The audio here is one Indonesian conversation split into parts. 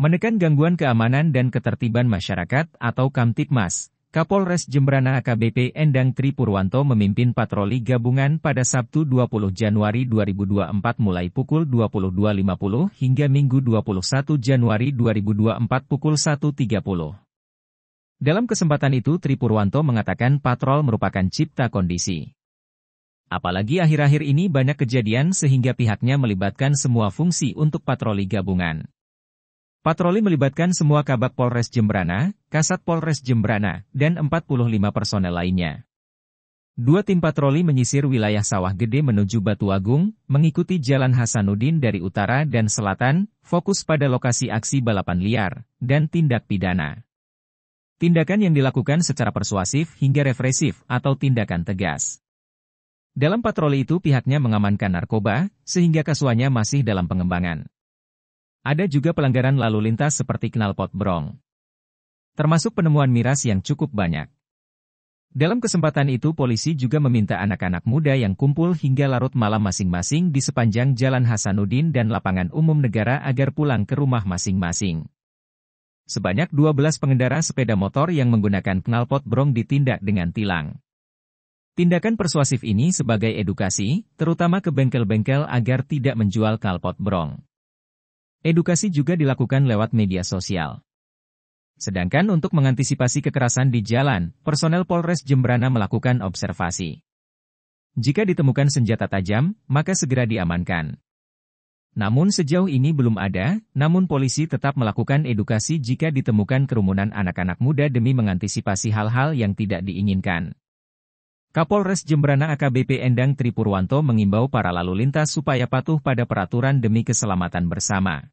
Menekan gangguan keamanan dan ketertiban masyarakat atau Kamtipmas, Kapolres Jembrana AKBP Endang Tri Purwanto memimpin patroli gabungan pada Sabtu 20 Januari 2024 mulai pukul 22.50 hingga Minggu 21 Januari 2024 pukul 1.30. Dalam kesempatan itu Tri Purwanto mengatakan patrol merupakan cipta kondisi. Apalagi akhir-akhir ini banyak kejadian sehingga pihaknya melibatkan semua fungsi untuk patroli gabungan. Patroli melibatkan semua Kabak Polres Jembrana, Kasat Polres Jembrana, dan 45 personel lainnya. Dua tim patroli menyisir wilayah sawah gede menuju Batu Agung, mengikuti jalan Hasanuddin dari utara dan selatan, fokus pada lokasi aksi balapan liar, dan tindak pidana. Tindakan yang dilakukan secara persuasif hingga refresif atau tindakan tegas. Dalam patroli itu pihaknya mengamankan narkoba, sehingga kasusnya masih dalam pengembangan. Ada juga pelanggaran lalu lintas seperti knalpot brong. Termasuk penemuan miras yang cukup banyak. Dalam kesempatan itu polisi juga meminta anak-anak muda yang kumpul hingga larut malam masing-masing di sepanjang Jalan Hasanuddin dan lapangan umum negara agar pulang ke rumah masing-masing. Sebanyak 12 pengendara sepeda motor yang menggunakan knalpot brong ditindak dengan tilang. Tindakan persuasif ini sebagai edukasi, terutama ke bengkel-bengkel agar tidak menjual knalpot brong. Edukasi juga dilakukan lewat media sosial. Sedangkan untuk mengantisipasi kekerasan di jalan, personel Polres Jembrana melakukan observasi. Jika ditemukan senjata tajam, maka segera diamankan. Namun sejauh ini belum ada, namun polisi tetap melakukan edukasi jika ditemukan kerumunan anak-anak muda demi mengantisipasi hal-hal yang tidak diinginkan. Kapolres Jembrana AKBP Endang Tripurwanto mengimbau para lalu lintas supaya patuh pada peraturan demi keselamatan bersama.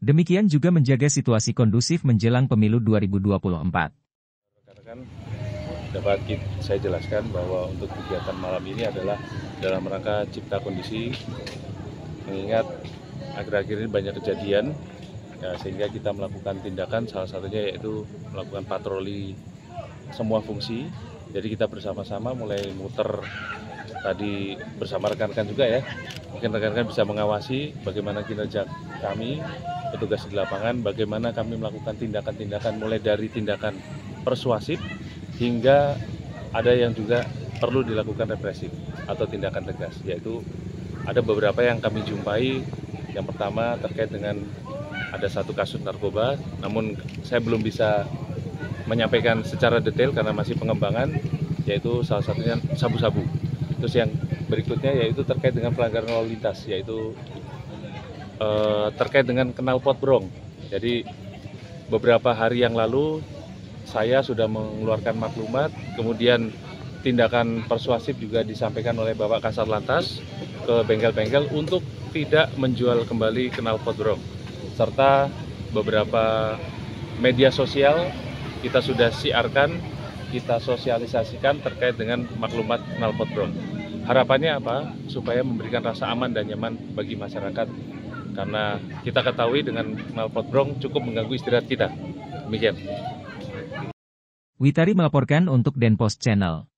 Demikian juga menjaga situasi kondusif menjelang pemilu 2024. Rekan-rekan, dapat saya jelaskan bahwa untuk kegiatan malam ini adalah dalam rangka cipta kondisi, mengingat akhir-akhir ini banyak kejadian, ya, sehingga kita melakukan tindakan salah satunya yaitu melakukan patroli semua fungsi jadi kita bersama-sama mulai muter tadi bersama rekan-rekan juga ya. Mungkin rekan-rekan bisa mengawasi bagaimana kinerja kami, petugas di lapangan, bagaimana kami melakukan tindakan-tindakan mulai dari tindakan persuasif hingga ada yang juga perlu dilakukan represif atau tindakan tegas yaitu ada beberapa yang kami jumpai yang pertama terkait dengan ada satu kasus narkoba namun saya belum bisa menyampaikan secara detail karena masih pengembangan yaitu salah satunya sabu-sabu. Terus yang berikutnya yaitu terkait dengan pelanggaran lalu lintas yaitu eh, terkait dengan kenal pot brong. Jadi beberapa hari yang lalu saya sudah mengeluarkan maklumat, kemudian tindakan persuasif juga disampaikan oleh Bapak Kasat Lantas ke bengkel-bengkel untuk tidak menjual kembali kenal pot brong serta beberapa media sosial kita sudah siarkan, kita sosialisasikan terkait dengan maklumat knalpot drone. Harapannya apa? Supaya memberikan rasa aman dan nyaman bagi masyarakat karena kita ketahui dengan knalpot drone cukup mengganggu istirahat kita. Demikian. Witari melaporkan untuk Denpost Channel.